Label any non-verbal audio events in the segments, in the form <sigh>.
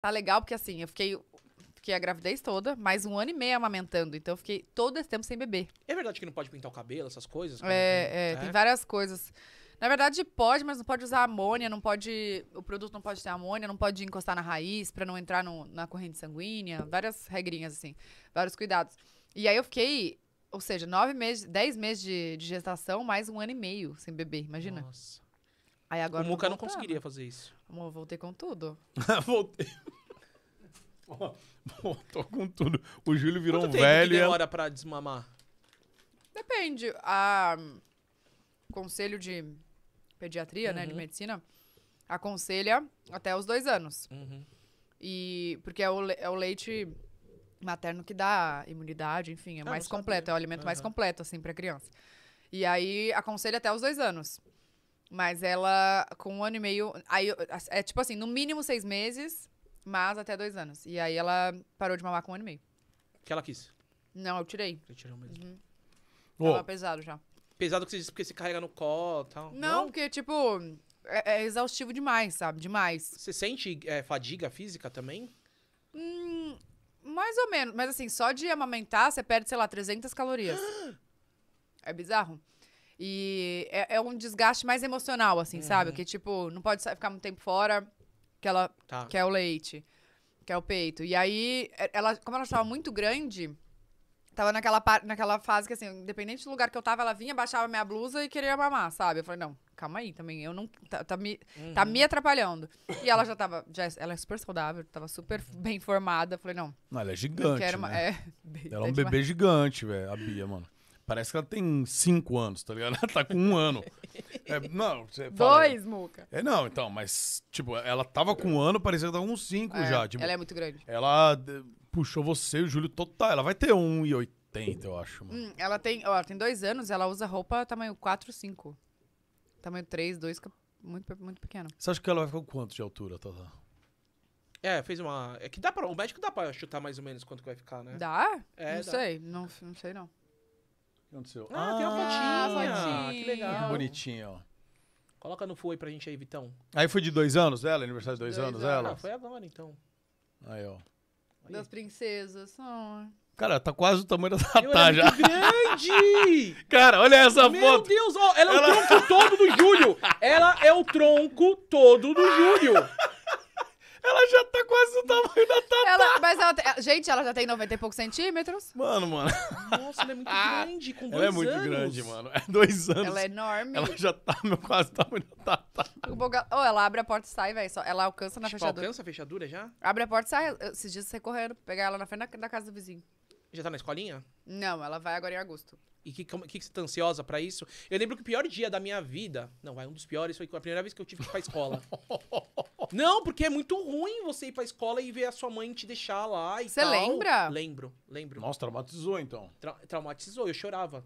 Tá legal, porque assim, eu fiquei, fiquei a gravidez toda, mais um ano e meio amamentando. Então eu fiquei todo esse tempo sem beber. É verdade que não pode pintar o cabelo, essas coisas? É, né? é, é, tem várias coisas. Na verdade, pode, mas não pode usar amônia, não pode. O produto não pode ter amônia, não pode encostar na raiz para não entrar no, na corrente sanguínea. Várias regrinhas, assim, vários cuidados. E aí eu fiquei, ou seja, nove meses, dez meses de, de gestação, mais um ano e meio sem beber, imagina. Nossa. Aí agora o Muca não conseguiria fazer isso. Amor, voltei com tudo. <laughs> voltei. Voltou <laughs> com tudo. O Júlio virou Quanto um velho. velho. Que demora é pra desmamar? Depende. A hum, conselho de pediatria, uhum. né, de uhum. medicina, aconselha até os dois anos. Uhum. E porque é o, le... é o leite materno que dá imunidade, enfim, é ah, mais completo, sabia. é o alimento uhum. mais completo assim para criança. E aí aconselha até os dois anos. Mas ela, com um ano e meio. Aí, é tipo assim, no mínimo seis meses, mas até dois anos. E aí ela parou de mamar com um ano e meio. Que ela quis. Não, eu tirei. Você tirou mesmo. Uhum. Tava pesado já. Pesado que você disse porque você carrega no colo e tal. Não, Não, porque, tipo, é, é, exaustivo demais, sabe? Demais. Você sente é, fadiga física também? Hum, mais ou menos. Mas assim, só de amamentar, você perde, sei lá, 300 calorias. <gasps> é bizarro. E é, é um desgaste mais emocional, assim, uhum. sabe? Que, tipo, não pode ficar muito tempo fora, que ela tá. quer é o leite, quer é o peito. E aí, é, ela, como ela estava muito grande, tava naquela, naquela fase que, assim, independente do lugar que eu tava, ela vinha, baixava minha blusa e queria mamar, sabe? Eu falei, não, calma aí também, eu não. Tá, tá me, uhum. tá me uhum. atrapalhando. E ela já tava. Já, ela é super saudável, tava super uhum. bem formada. Eu falei, não. Não, ela é gigante. né? <laughs> é, ela é tá um demais. bebê gigante, velho, a Bia, mano. Parece que ela tem cinco anos, tá ligado? <laughs> Ela tá com um ano. É, não, você fala, Dois, Muca. É, não, então, mas, tipo, ela tava com um ano, parecia que tava com cinco É, já. tipo, ela é muito grande. Ela puxou você e o Júlio total. Ela vai ter 1,80, eu acho, mano. Hum, ela tem, ó, tem dois anos, ela usa roupa tamanho 4, 5. Tamanho 3, 2, é muito, muito pequeno. Você acha que ela vai ficar com quanto de altura, Tata? É, fez uma. É que dá pra. O médico dá pra chutar mais ou menos quanto que vai ficar, né? Dá? É, não dá. sei, não, não sei não que aconteceu? Ah, ah tem uma ah, fotinha. Ah, que legal. Bonitinho, ó. Coloca no foi pra gente aí, Vitão. Aí foi de dois anos ela Aniversário de dois, dois anos, anos Ah, foi agora, então. Aí, ó. Aí. Das princesas, Cara, tá quase o tamanho da Tatá já. grande! <laughs> Cara, olha essa Meu foto. Meu Deus, ó, ela é ela... o tronco todo do Júlio. Ela é o tronco todo do Júlio. <laughs> ela já tá quase o tamanho da mas ela tem... Gente, ela já tem 90 e poucos centímetros. Mano, mano. Nossa, ela é muito <laughs> ah, grande, com dois anos. Ela é muito anos. grande, mano. É dois anos. Ela é enorme. Ela já tá, meu, quase tamanho tá, tá, tá. Oh, ela abre a porta e sai, velho. Ela alcança na tipo, fechadura. alcança a fechadura já? Abre a porta e sai. Esses dias você correndo, pegar ela na frente da casa do vizinho. Já tá na escolinha? Não, ela vai agora em agosto. E que, que, que você tá ansiosa pra isso? Eu lembro que o pior dia da minha vida. Não, vai, um dos piores foi a primeira vez que eu tive que ir pra escola. <laughs> Não, porque é muito ruim você ir pra escola e ver a sua mãe te deixar lá e Você lembra? Lembro, lembro. Nossa, traumatizou então. Tra traumatizou, eu chorava.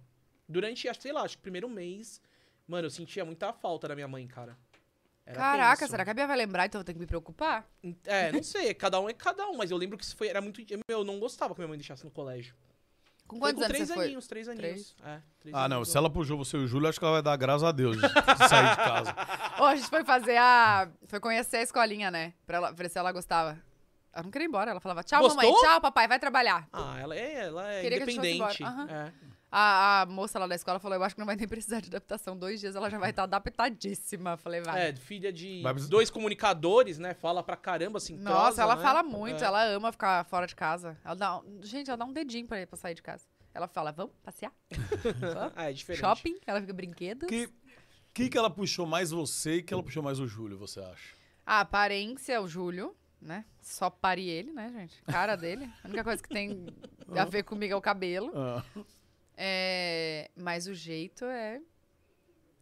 Durante, sei lá, acho que o primeiro mês, mano, eu sentia muita falta da minha mãe, cara. Era Caraca, tenso. será que a Bia vai lembrar? Então eu tenho que me preocupar? É, não sei, é cada um é cada um, mas eu lembro que isso foi, era muito. Meu, eu não gostava que minha mãe deixasse no colégio. Com quantos com anos três você foi? aninhos, três aninhos. Três? É, três ah, aninhos. não. Se ela puxou você e o Júlio, acho que ela vai dar graças a Deus de <laughs> sair de casa. Ô, a gente foi fazer a. Foi conhecer a escolinha, né? Pra, ela, ver se ela gostava. Ela não queria ir embora. Ela falava, tchau, Gostou? mamãe, tchau, papai, vai trabalhar. Ah, ela é, ela é que independente. Aham. É a, a, moça lá da escola falou: Eu acho que não vai nem precisar de adaptação. Dois dias ela já vai estar adaptadíssima. Falei, vai. É, filha de Mas... dois comunicadores, né? Fala pra caramba, assim. Nossa, ela né? fala muito, é. ela ama ficar fora de casa. Ela dá, gente, ela dá um dedinho pra, pra sair de casa. Ela fala: Vamos passear? ah, <laughs> é diferente. Shopping, ela fica brinquedos. Que, que, que ela puxou mais você e que ela puxou mais o Júlio, você acha? A aparência, o Júlio né? Só pare ele, né, gente? Cara dele. A única coisa que tem <laughs> a ver comigo é o cabelo. Ah. É, mas o jeito é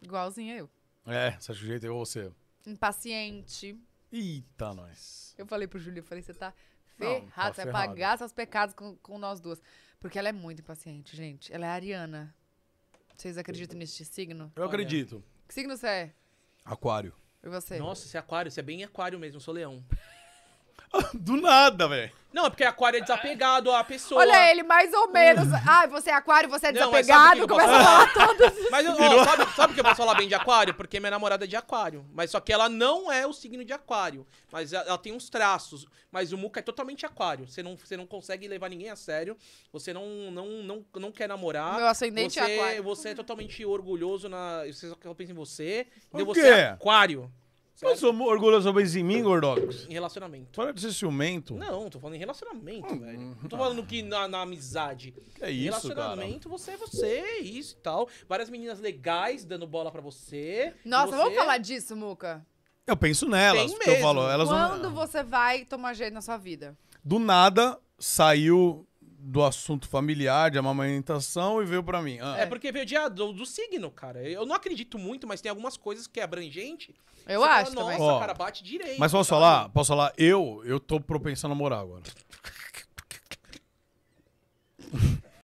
igualzinho a eu. É, você acha que o jeito é eu ou você? Impaciente. Eita, nós. Eu falei pro Júlio, eu falei, você tá, tá ferrado, tá você vai pagar seus pecados com, com nós duas. Porque ela é muito impaciente, gente. Ela é ariana. Vocês acreditam neste signo? Eu acredito. Que signo você é? Aquário. E você? Nossa, você é aquário, você é bem aquário mesmo, eu sou leão. <laughs> Do nada, velho. Não, é porque aquário é desapegado à pessoa. Olha ele, mais ou menos. Ah, você é aquário, você é Não, desapegado. eu a falar todos. Mas eu, ó, Virou. sabe, o que eu posso falar bem de aquário? Porque minha namorada é de aquário. Mas só que ela não é o signo de aquário. Mas ela, ela tem uns traços. Mas o Muca é totalmente aquário. Você não, você não consegue levar ninguém a sério. Você não, não, não, não quer namorar. Meu ascendente é você, é aquário. Você é totalmente orgulhoso. Na, você só pensa em você. Entendeu? Você é quê? aquário. Mas somos orgulhosos sobre é em mim, Gordox? Em relacionamento. Para de ser ciumento. Não, tô falando em relacionamento, hum, velho. Não hum, tô tá. falando que na, na amizade. Que é isso, cara. Relacionamento, você é você, isso e tal. Várias meninas legais dando bola pra você. Nossa, você... vamos falar disso, Muca? Eu penso nelas, mesmo. eu falo, elas Quando você vai tomar jeito na sua vida? Do nada, saiu do assunto familiar, de amamentação, e veio para mim. Ah. É porque veio de, do, do, signo, cara. Eu não acredito muito, mas tem algumas coisas que é abrangente. Eu acho fala, também. Nossa, cara, bate direito. Mas posso sabe? falar? Posso falar? Eu, eu tô propensando a morar agora.